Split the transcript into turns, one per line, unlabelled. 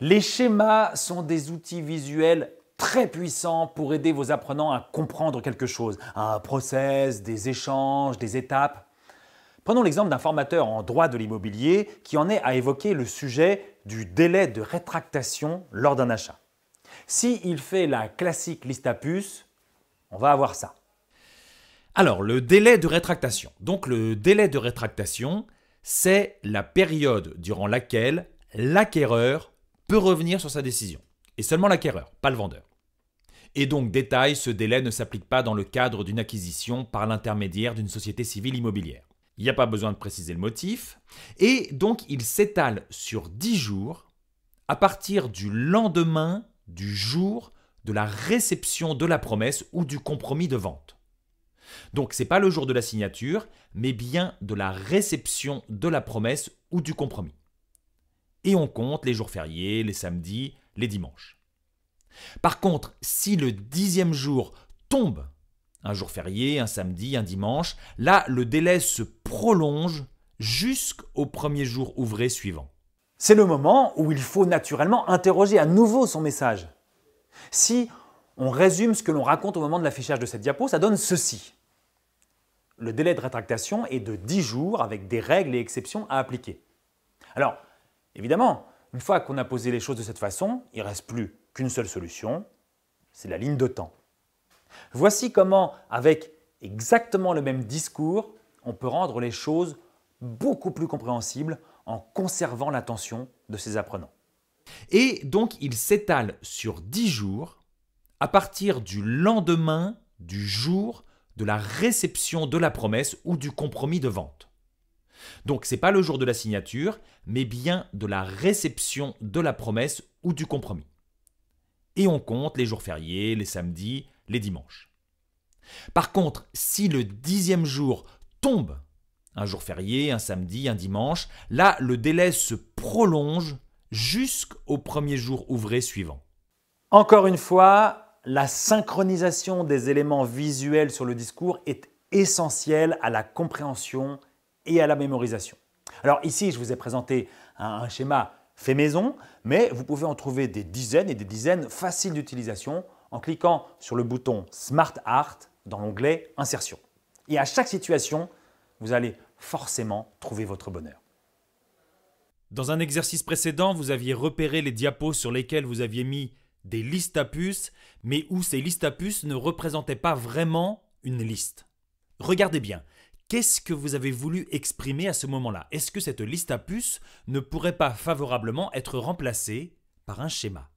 Les schémas sont des outils visuels très puissants pour aider vos apprenants à comprendre quelque chose, un process, des échanges, des étapes. Prenons l'exemple d'un formateur en droit de l'immobilier qui en est à évoquer le sujet du délai de rétractation lors d'un achat. S'il il fait la classique liste on va avoir ça. Alors, le délai de rétractation. Donc, le délai de rétractation, c'est la période durant laquelle l'acquéreur peut revenir sur sa décision, et seulement l'acquéreur, pas le vendeur. Et donc, détail, ce délai ne s'applique pas dans le cadre d'une acquisition par l'intermédiaire d'une société civile immobilière. Il n'y a pas besoin de préciser le motif, et donc il s'étale sur 10 jours à partir du lendemain du jour de la réception de la promesse ou du compromis de vente. Donc c'est pas le jour de la signature, mais bien de la réception de la promesse ou du compromis et on compte les jours fériés, les samedis, les dimanches. Par contre, si le dixième jour tombe, un jour férié, un samedi, un dimanche, là le délai se prolonge jusqu'au premier jour ouvré suivant. C'est le moment où il faut naturellement interroger à nouveau son message. Si on résume ce que l'on raconte au moment de l'affichage de cette diapo, ça donne ceci. Le délai de rétractation est de 10 jours avec des règles et exceptions à appliquer. Alors, Évidemment, une fois qu'on a posé les choses de cette façon, il ne reste plus qu'une seule solution, c'est la ligne de temps. Voici comment, avec exactement le même discours, on peut rendre les choses beaucoup plus compréhensibles en conservant l'attention de ses apprenants. Et donc il s'étale sur 10 jours à partir du lendemain du jour de la réception de la promesse ou du compromis de vente. Donc ce n'est pas le jour de la signature, mais bien de la réception de la promesse ou du compromis. Et on compte les jours fériés, les samedis, les dimanches. Par contre, si le dixième jour tombe un jour férié, un samedi, un dimanche, là le délai se prolonge jusqu'au premier jour ouvré suivant. Encore une fois, la synchronisation des éléments visuels sur le discours est essentielle à la compréhension et à la mémorisation. Alors ici, je vous ai présenté un, schéma fait maison, mais vous pouvez en trouver des dizaines et des dizaines faciles d'utilisation en cliquant sur le bouton Smart Art dans l'onglet Insertion. Et à chaque situation, vous allez forcément trouver votre bonheur. Dans un exercice précédent, vous aviez repéré les diapos sur lesquels vous aviez mis des listes à puces, mais où ces listes à puces ne représentaient pas vraiment une liste. Regardez bien, Qu'est-ce que vous avez voulu exprimer à ce moment-là Est-ce que cette liste à puces ne pourrait pas favorablement être remplacée par un schéma